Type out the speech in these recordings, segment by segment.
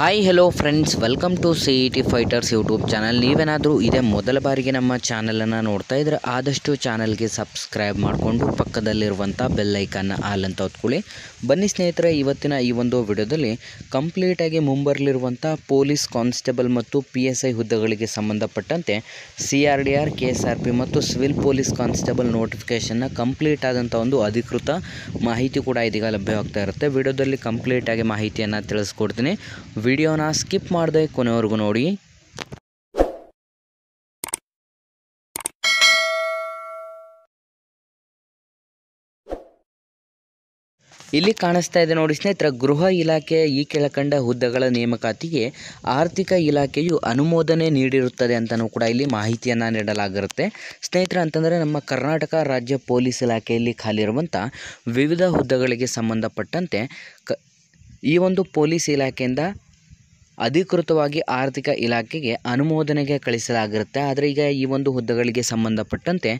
hi hello friends welcome to C E T fighters YouTube channel ನೀವೇನಾದರೂ ಇದೇ ಮೊದಲ ಬಾರಿಗೆ ನಮ್ಮ ಚಾನಲನ್ನು ನೋಡ್ತಾ ಇದ್ರೆ ಆದಷ್ಟು ಚಾನಲ್ಗೆ ಸಬ್ಸ್ಕ್ರೈಬ್ ಮಾಡಿಕೊಂಡು ಪಕ್ಕದಲ್ಲಿರುವಂಥ ಬೆಲ್ಲೈಕನ್ನು ಆಲ್ ಅಂತ ಹೊತ್ಕೊಳ್ಳಿ ಬನ್ನಿ ಸ್ನೇಹಿತರೆ ಇವತ್ತಿನ ಈ ಒಂದು ವಿಡಿಯೋದಲ್ಲಿ ಕಂಪ್ಲೀಟಾಗಿ ಮುಂಬರಲಿರುವಂಥ ಪೊಲೀಸ್ ಕಾನ್ಸ್ಟೇಬಲ್ ಮತ್ತು ಪಿ ಎಸ್ ಐ ಹುದ್ದೆಗಳಿಗೆ ಸಂಬಂಧಪಟ್ಟಂತೆ C R D R K S R P ಮತ್ತು ಸಿವಿಲ್ ಪೊಲೀಸ್ ಕಾನ್ಸ್ಟೇಬಲ್ ನೋಟಿಫಿಕೇಷನ್ನ ಕಂಪ್ಲೀಟ್ ಆದಂಥ ಒಂದು ಅಧಿಕೃತ ಮಾಹಿತಿ ಕೂಡ ಇದೀಗ ಲಭ್ಯವಾಗ್ತಾ ಇರುತ್ತೆ ವಿಡಿಯೋದಲ್ಲಿ ಕಂಪ್ಲೀಟಾಗಿ ಮಾಹಿತಿಯನ್ನು ತಿಳಿಸ್ಕೊಡ್ತೀನಿ ವಿಡಿಯೋನ ಸ್ಕಿಪ್ ಮಾಡದೆ ಕೊನೆವರೆಗೂ ನೋಡಿ ಇಲ್ಲಿ ಕಾಣಿಸ್ತಾ ಇದೆ ನೋಡಿ ಸ್ನೇಹಿತರ ಗೃಹ ಇಲಾಖೆ ಈ ಕೆಳಕಂಡ ಹುದ್ದೆಗಳ ನೇಮಕಾತಿಗೆ ಆರ್ಥಿಕ ಇಲಾಖೆಯು ಅನುಮೋದನೆ ನೀಡಿರುತ್ತದೆ ಅಂತಲೂ ಕೂಡ ಇಲ್ಲಿ ಮಾಹಿತಿಯನ್ನು ನೀಡಲಾಗಿರುತ್ತೆ ಸ್ನೇಹಿತರೆ ಅಂತಂದರೆ ನಮ್ಮ ಕರ್ನಾಟಕ ರಾಜ್ಯ ಪೊಲೀಸ್ ಇಲಾಖೆಯಲ್ಲಿ ಖಾಲಿ ಖಾಲಿರುವಂಥ ವಿವಿಧ ಹುದ್ದೆಗಳಿಗೆ ಸಂಬಂಧಪಟ್ಟಂತೆ ಈ ಒಂದು ಪೊಲೀಸ್ ಇಲಾಖೆಯಿಂದ ಅಧಿಕೃತವಾಗಿ ಆರ್ಥಿಕ ಇಲಾಖೆಗೆ ಅನುಮೋದನೆಗೆ ಕಳಿಸಲಾಗಿರುತ್ತೆ ಆದರೆ ಈಗ ಈ ಒಂದು ಹುದ್ದೆಗಳಿಗೆ ಸಂಬಂಧಪಟ್ಟಂತೆ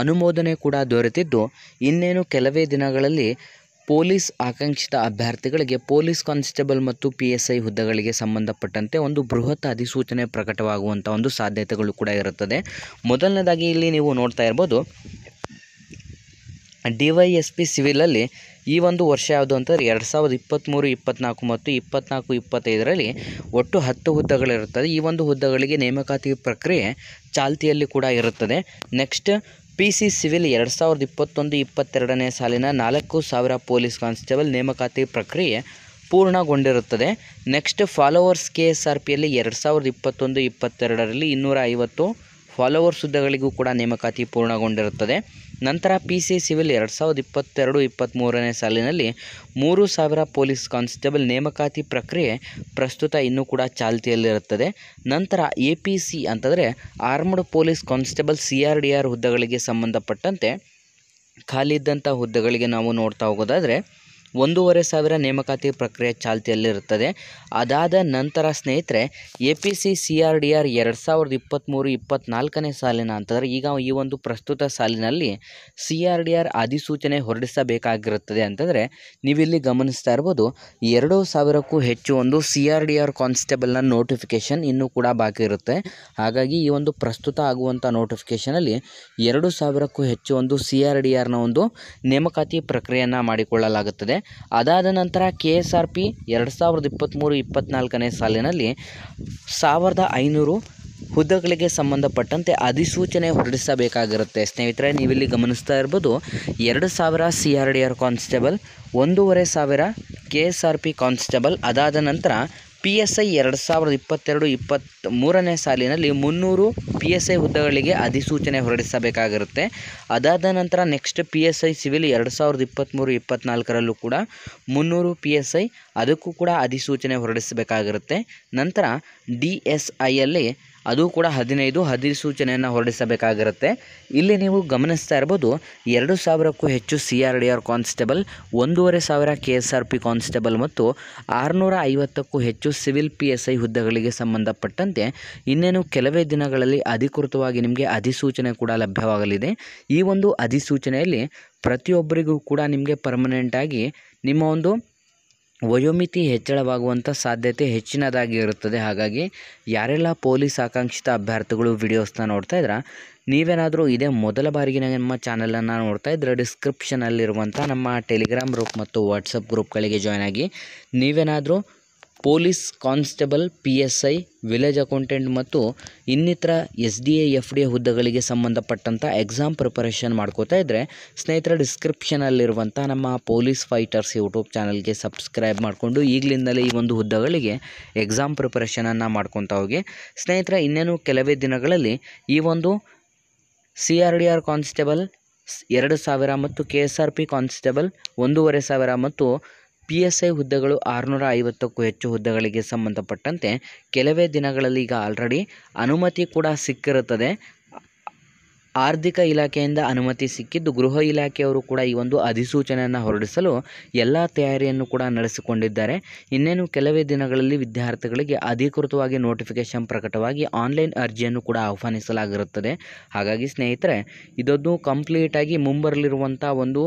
ಅನುಮೋದನೆ ಕೂಡ ದೊರೆತಿದ್ದು ಇನ್ನೇನು ಕೆಲವೇ ದಿನಗಳಲ್ಲಿ ಪೊಲೀಸ್ ಆಕಾಂಕ್ಷಿತ ಅಭ್ಯರ್ಥಿಗಳಿಗೆ ಪೊಲೀಸ್ ಕಾನ್ಸ್ಟೇಬಲ್ ಮತ್ತು ಪಿ ಎಸ್ ಐ ಹುದ್ದೆಗಳಿಗೆ ಸಂಬಂಧಪಟ್ಟಂತೆ ಒಂದು ಬೃಹತ್ ಅಧಿಸೂಚನೆ ಪ್ರಕಟವಾಗುವಂಥ ಒಂದು ಸಾಧ್ಯತೆಗಳು ಕೂಡ ಇರುತ್ತದೆ ಮೊದಲನೇದಾಗಿ ಇಲ್ಲಿ ನೀವು ನೋಡ್ತಾ ಇರ್ಬೋದು ಡಿ ವೈ ಎಸ್ ಪಿ ಸಿವಿಲಲ್ಲಿ ಈ ಒಂದು ವರ್ಷ ಯಾವುದು ಅಂತಂದರೆ ಎರಡು ಸಾವಿರದ ಇಪ್ಪತ್ತ್ಮೂರು ಇಪ್ಪತ್ತ್ನಾಲ್ಕು ಮತ್ತು ಇಪ್ಪತ್ತ್ನಾಲ್ಕು ಇಪ್ಪತ್ತೈದರಲ್ಲಿ ಒಟ್ಟು ಹತ್ತು ಹುದ್ದೆಗಳಿರುತ್ತದೆ ಈ ಒಂದು ಹುದ್ದೆಗಳಿಗೆ ನೇಮಕಾತಿ ಪ್ರಕ್ರಿಯೆ ಚಾಲ್ತಿಯಲ್ಲಿ ಕೂಡ ಇರುತ್ತದೆ ನೆಕ್ಸ್ಟ್ ಪಿ ಸಿ ಸಿವಿಲ್ ಎರಡು ಸಾವಿರದ ಇಪ್ಪತ್ತೊಂದು ಇಪ್ಪತ್ತೆರಡನೇ ಸಾಲಿನ ನಾಲ್ಕು ಸಾವಿರ ಪೊಲೀಸ್ ಕಾನ್ಸ್ಟೇಬಲ್ ನೇಮಕಾತಿ ಪ್ರಕ್ರಿಯೆ ಪೂರ್ಣಗೊಂಡಿರುತ್ತದೆ next followers K S R ಪಿಯಲ್ಲಿ ಎರಡು ಸಾವಿರದ ಇಪ್ಪತ್ತೊಂದು ಇಪ್ಪತ್ತೆರಡರಲ್ಲಿ ಇನ್ನೂರ ಐವತ್ತು ಫಾಲೋವರ್ಸ್ ಹುದ್ದೆಗಳಿಗೂ ಕೂಡ ನೇಮಕಾತಿ ಪೂರ್ಣಗೊಂಡಿರುತ್ತದೆ ನಂತರ ಪಿ ಸಿ ಸಿವಿಲ್ ಎರಡು ಸಾವಿರದ ಇಪ್ಪತ್ತೆರಡು ಇಪ್ಪತ್ತ್ಮೂರನೇ ಸಾಲಿನಲ್ಲಿ ಮೂರು ಸಾವಿರ ಪೊಲೀಸ್ ಕಾನ್ಸ್ಟೇಬಲ್ ನೇಮಕಾತಿ ಪ್ರಕ್ರಿಯೆ ಪ್ರಸ್ತುತ ಇನ್ನೂ ಕೂಡ ಚಾಲ್ತಿಯಲ್ಲಿರುತ್ತದೆ ನಂತರ ಎ ಪಿ ಸಿ ಅಂತಂದರೆ armed police constable C R D R ಹುದ್ದೆಗಳಿಗೆ ಸಂಬಂಧಪಟ್ಟಂತೆ ಖಾಲಿ ಇದ್ದಂಥ ಹುದ್ದೆಗಳಿಗೆ ನಾವು ನೋಡ್ತಾ ಹೋಗೋದಾದರೆ ಒಂದೂವರೆ ಸಾವಿರ ನೇಮಕಾತಿ ಪ್ರಕ್ರಿಯೆ ಚಾಲ್ತಿಯಲ್ಲಿರುತ್ತದೆ ಅದಾದ ನಂತರ ಸ್ನೇಹಿತರೆ A P C C R D R ಎರಡು ಸಾವಿರದ ಇಪ್ಪತ್ತ್ಮೂರು ಇಪ್ಪತ್ತ್ನಾಲ್ಕನೇ ಸಾಲಿನ ಅಂತಂದರೆ ಈಗ ಈ ಒಂದು ಪ್ರಸ್ತುತ ಸಾಲಿನಲ್ಲಿ ಸಿ ಆರ್ ಡಿ ಆರ್ ಅಧಿಸೂಚನೆ ಹೊರಡಿಸಬೇಕಾಗಿರುತ್ತದೆ ಅಂತಂದರೆ ನೀವಿಲ್ಲಿ ಗಮನಿಸ್ತಾ ಇರ್ಬೋದು ಎರಡು ಸಾವಿರಕ್ಕೂ ಹೆಚ್ಚು ಒಂದು ಸಿ ಆರ್ ಡಿ ಆರ್ ಕಾನ್ಸ್ಟೇಬಲ್ನ ನೋಟಿಫಿಕೇಷನ್ ಇನ್ನೂ ಕೂಡ ಬಾಕಿ ಇರುತ್ತೆ ಹಾಗಾಗಿ ಈ ಒಂದು ಪ್ರಸ್ತುತ ಆಗುವಂಥ ನೋಟಿಫಿಕೇಷನಲ್ಲಿ ಎರಡು ಸಾವಿರಕ್ಕೂ ಹೆಚ್ಚು ಒಂದು ಸಿ ಆರ್ ಡಿ ಆರ್ನ ಒಂದು ನೇಮಕಾತಿ ಪ್ರಕ್ರಿಯೆಯನ್ನು ಮಾಡಿಕೊಳ್ಳಲಾಗುತ್ತದೆ ಅದಾದ ನಂತರ ಕೆ ಎಸ್ ಆರ್ ಪಿ ಎರಡು ಸಾವಿರದ ಇಪ್ಪತ್ತ್ಮೂರು ಇಪ್ಪತ್ತ್ನಾಲ್ಕನೇ ಸಾಲಿನಲ್ಲಿ ಸಾವಿರದ ಐನೂರು ಹುದ್ದೆಗಳಿಗೆ ಸಂಬಂಧಪಟ್ಟಂತೆ ಅಧಿಸೂಚನೆ ಹೊರಡಿಸಬೇಕಾಗಿರುತ್ತೆ ಸ್ನೇಹಿತರೆ ನೀವಿಲ್ಲಿ ಗಮನಿಸ್ತಾ ಇರ್ಬೋದು ಎರಡು ಸಾವಿರ C R D R constable ಒಂದೂವರೆ ಸಾವಿರ K S R P constable ಅದಾದ ನಂತರ ಪಿ ಎಸ್ ಐ ಎರಡು ಸಾವಿರದ ಇಪ್ಪತ್ತೆರಡು ಇಪ್ಪತ್ತ್ ಮೂರನೇ ಸಾಲಿನಲ್ಲಿ ಮುನ್ನೂರು ಪಿ ಎಸ್ ಐ ಹುದ್ದೆಗಳಿಗೆ ಅಧಿಸೂಚನೆ ಹೊರಡಿಸಬೇಕಾಗಿರುತ್ತೆ ಅದಾದ ನಂತರ next P S I civil ಎರಡು ಸಾವಿರದ ಇಪ್ಪತ್ತ್ಮೂರು ಇಪ್ಪತ್ತ್ನಾಲ್ಕರಲ್ಲೂ ಕೂಡ ಮುನ್ನೂರು ಪಿ ಎಸ್ ಐ ಅದಕ್ಕೂ ಕೂಡ ಅಧಿಸೂಚನೆ ಹೊರಡಿಸಬೇಕಾಗಿರುತ್ತೆ ನಂತರ ಡಿ ಎಸ್ ಐಯಲ್ಲಿ ಅದು ಕೂಡ ಹದಿನೈದು ಅಧಿಸೂಚನೆಯನ್ನು ಹೊರಡಿಸಬೇಕಾಗಿರುತ್ತೆ ಇಲ್ಲಿ ನೀವು ಗಮನಿಸ್ತಾ ಇರ್ಬೋದು ಎರಡು ಸಾವಿರಕ್ಕೂ ಹೆಚ್ಚು C R D R constable ಒಂದೂವರೆ ಸಾವಿರ K S R P constable ಮತ್ತು ಆರುನೂರ ಐವತ್ತಕ್ಕೂ ಹೆಚ್ಚು ಸಿವಿಲ್ ಪಿ ಎಸ್ ಐ ಹುದ್ದೆಗಳಿಗೆ ಸಂಬಂಧಪಟ್ಟಂತೆ ಇನ್ನೇನು ಕೆಲವೇ ದಿನಗಳಲ್ಲಿ ಅಧಿಕೃತವಾಗಿ ನಿಮಗೆ ಅಧಿಸೂಚನೆ ಕೂಡ ಲಭ್ಯವಾಗಲಿದೆ ಈ ಒಂದು ಅಧಿಸೂಚನೆಯಲ್ಲಿ ಪ್ರತಿಯೊಬ್ಬರಿಗೂ ಕೂಡ ನಿಮಗೆ ಪರ್ಮನೆಂಟಾಗಿ ನಿಮ್ಮ ಒಂದು ವಯೋಮಿತಿ ಹೆಚ್ಚಳವಾಗುವಂಥ ಸಾಧ್ಯತೆ ಹೆಚ್ಚಿನದಾಗಿರುತ್ತದೆ ಹಾಗಾಗಿ ಯಾರೆಲ್ಲ ಪೊಲೀಸ್ ಆಕಾಂಕ್ಷಿತ ಅಭ್ಯರ್ಥಿಗಳು ವಿಡಿಯೋಸ್ನ ನೋಡ್ತಾ ಇದ್ದೀರಾ ನೀವೇನಾದರೂ ಇದೇ ಮೊದಲ ಬಾರಿಗೆ ನಮ್ಮ ಚಾನಲನ್ನು ನೋಡ್ತಾ ಇದ್ದರೆ ಡಿಸ್ಕ್ರಿಪ್ಷನಲ್ಲಿರುವಂಥ ನಮ್ಮ ಟೆಲಿಗ್ರಾಮ್ ಗ್ರೂಪ್ ಮತ್ತು ವಾಟ್ಸಪ್ ಗ್ರೂಪ್ಗಳಿಗೆ ಜಾಯ್ನ್ ಆಗಿ ನೀವೇನಾದರೂ police constable P S I village accountant ಮತ್ತು ಇನ್ನಿತರ S D A F D A ಹುದ್ದೆಗಳಿಗೆ ಸಂಬಂಧಪಟ್ಟಂಥ ಎಕ್ಸಾಮ್ ಪ್ರಿಪರೇಷನ್ ಮಾಡ್ಕೋತಾ ಇದ್ದರೆ ಸ್ನೇಹಿತರ ಡಿಸ್ಕ್ರಿಪ್ಷನಲ್ಲಿರುವಂಥ ನಮ್ಮ ಪೊಲೀಸ್ ಫೈಟರ್ಸ್ ಯೂಟ್ಯೂಬ್ ಚಾನಲ್ಗೆ ಸಬ್ಸ್ಕ್ರೈಬ್ ಮಾಡಿಕೊಂಡು ಈಗಲಿಂದಲೇ ಈ ಒಂದು ಹುದ್ದೆಗಳಿಗೆ ಎಕ್ಸಾಮ್ ಪ್ರಿಪರೇಷನನ್ನು ಮಾಡ್ಕೊತಾ ಹೋಗಿ ಸ್ನೇಹಿತರ ಇನ್ನೇನು ಕೆಲವೇ ದಿನಗಳಲ್ಲಿ ಈ ಒಂದು C R D R constable ಎರಡು ಸಾವಿರ ಮತ್ತು K S R P constable ಒಂದೂವರೆ ಸಾವಿರ ಮತ್ತು ಪಿ ಎಸ್ ಐ ಹುದ್ದೆಗಳು ಆರುನೂರ ಐವತ್ತಕ್ಕೂ ಹೆಚ್ಚು ಹುದ್ದೆಗಳಿಗೆ ಸಂಬಂಧಪಟ್ಟಂತೆ ಕೆಲವೇ ದಿನಗಳಲ್ಲಿ ಈಗ ಆಲ್ರೆಡಿ ಅನುಮತಿ ಕೂಡ ಸಿಕ್ಕಿರುತ್ತದೆ ಆರ್ಥಿಕ ಇಲಾಖೆಯಿಂದ ಅನುಮತಿ ಸಿಕ್ಕಿದ್ದು ಗೃಹ ಇಲಾಖೆಯವರು ಕೂಡ ಈ ಒಂದು ಅಧಿಸೂಚನೆಯನ್ನು ಹೊರಡಿಸಲು ಎಲ್ಲ ತಯಾರಿಯನ್ನು ಕೂಡ ನಡೆಸಿಕೊಂಡಿದ್ದಾರೆ ಇನ್ನೇನು ಕೆಲವೇ ದಿನಗಳಲ್ಲಿ ವಿದ್ಯಾರ್ಥಿಗಳಿಗೆ ಅಧಿಕೃತವಾಗಿ ನೋಟಿಫಿಕೇಶನ್ ಪ್ರಕಟವಾಗಿ ಆನ್ಲೈನ್ ಅರ್ಜಿಯನ್ನು ಕೂಡ ಆಹ್ವಾನಿಸಲಾಗಿರುತ್ತದೆ ಹಾಗಾಗಿ ಸ್ನೇಹಿತರೆ ಇದೊಂದು ಕಂಪ್ಲೀಟಾಗಿ ಮುಂಬರಲಿರುವಂಥ ಒಂದು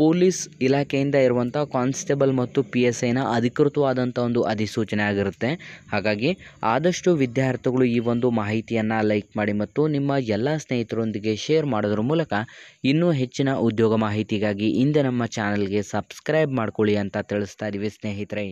ಪೊಲೀಸ್ ಇಲಾಖೆಯಿಂದ ಇರುವಂಥ ಕಾನ್ಸ್ಟೇಬಲ್ ಮತ್ತು ಪಿ ಎಸ್ ಐನ ಅಧಿಕೃತವಾದಂಥ ಒಂದು ಅಧಿಸೂಚನೆ ಆಗಿರುತ್ತೆ ಹಾಗಾಗಿ ಆದಷ್ಟು ವಿದ್ಯಾರ್ಥಿಗಳು ಈ ಒಂದು ಮಾಹಿತಿಯನ್ನು ಲೈಕ್ ಮಾಡಿ ಮತ್ತು ನಿಮ್ಮ ಎಲ್ಲ ಸ್ನೇಹಿತರೊಂದಿಗೆ ಶೇರ್ ಮಾಡೋದ್ರ ಮೂಲಕ ಇನ್ನೂ ಹೆಚ್ಚಿನ ಉದ್ಯೋಗ ಮಾಹಿತಿಗಾಗಿ ಹಿಂದೆ ನಮ್ಮ ಚಾನಲ್ಗೆ ಸಬ್ಸ್ಕ್ರೈಬ್ ಮಾಡ್ಕೊಳ್ಳಿ ಅಂತ ತಿಳಿಸ್ತಾ ಇದ್ದೀವಿ ಸ್ನೇಹಿತರೆ